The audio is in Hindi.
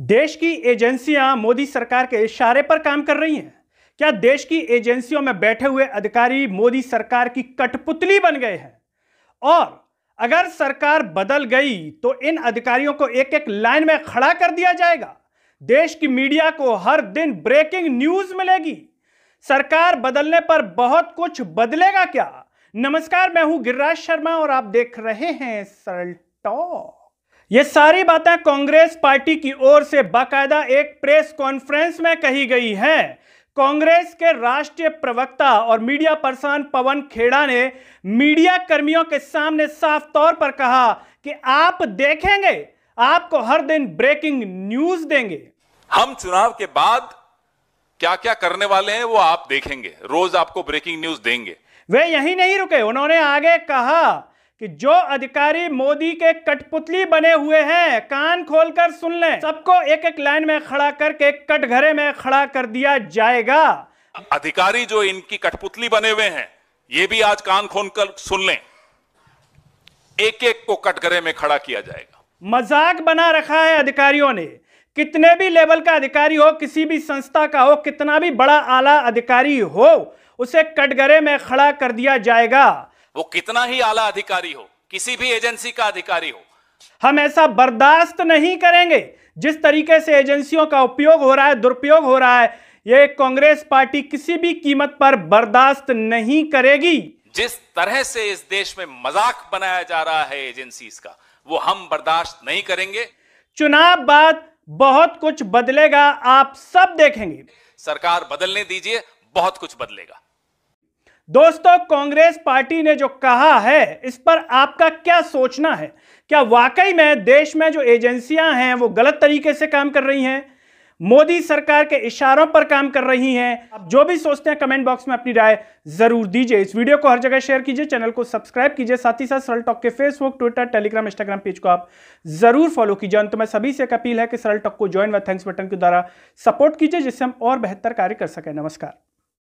देश की एजेंसियां मोदी सरकार के इशारे पर काम कर रही हैं क्या देश की एजेंसियों में बैठे हुए अधिकारी मोदी सरकार की कठपुतली बन गए हैं और अगर सरकार बदल गई तो इन अधिकारियों को एक एक लाइन में खड़ा कर दिया जाएगा देश की मीडिया को हर दिन ब्रेकिंग न्यूज मिलेगी सरकार बदलने पर बहुत कुछ बदलेगा क्या नमस्कार मैं हूं गिरिराज शर्मा और आप देख रहे हैं सरल टॉक ये सारी बातें कांग्रेस पार्टी की ओर से बाकायदा एक प्रेस कॉन्फ्रेंस में कही गई हैं कांग्रेस के राष्ट्रीय प्रवक्ता और मीडिया पर्सन पवन खेड़ा ने मीडिया कर्मियों के सामने साफ तौर पर कहा कि आप देखेंगे आपको हर दिन ब्रेकिंग न्यूज देंगे हम चुनाव के बाद क्या क्या करने वाले हैं वो आप देखेंगे रोज आपको ब्रेकिंग न्यूज देंगे वे यही नहीं रुके उन्होंने आगे कहा कि जो अधिकारी मोदी के कठपुतली बने हुए हैं कान खोलकर सुन लें सबको एक एक लाइन में खड़ा करके कटघरे में खड़ा कर दिया जाएगा अधिकारी जो इनकी कठपुतली बने हुए हैं ये भी आज कान खोलकर सुन लें एक एक को कटघरे में खड़ा किया जाएगा मजाक बना रखा है अधिकारियों ने कितने भी लेवल का अधिकारी हो किसी भी संस्था का हो कितना भी बड़ा आला अधिकारी हो उसे कटघरे में खड़ा कर दिया जाएगा वो कितना ही आला अधिकारी हो किसी भी एजेंसी का अधिकारी हो हम ऐसा बर्दाश्त नहीं करेंगे जिस तरीके से एजेंसियों का उपयोग हो रहा है दुरुपयोग हो रहा है ये कांग्रेस पार्टी किसी भी कीमत पर बर्दाश्त नहीं करेगी जिस तरह से इस देश में मजाक बनाया जा रहा है एजेंसी का वो हम बर्दाश्त नहीं करेंगे चुनाव बाद बहुत कुछ बदलेगा आप सब देखेंगे सरकार बदलने दीजिए बहुत कुछ बदलेगा दोस्तों कांग्रेस पार्टी ने जो कहा है इस पर आपका क्या सोचना है क्या वाकई में देश में जो एजेंसियां हैं वो गलत तरीके से काम कर रही हैं मोदी सरकार के इशारों पर काम कर रही हैं आप जो भी सोचते हैं कमेंट बॉक्स में अपनी राय जरूर दीजिए इस वीडियो को हर जगह शेयर कीजिए चैनल को सब्सक्राइब कीजिए साथ ही साथ सरल टॉक के Facebook Twitter Telegram Instagram page को आप जरूर फॉलो कीजिए अंत में सभी से एक अपील है कि सरल टॉक को ज्वाइन व थैंक्स बटन के द्वारा सपोर्ट कीजिए जिससे हम और बेहतर कार्य कर सकें नमस्कार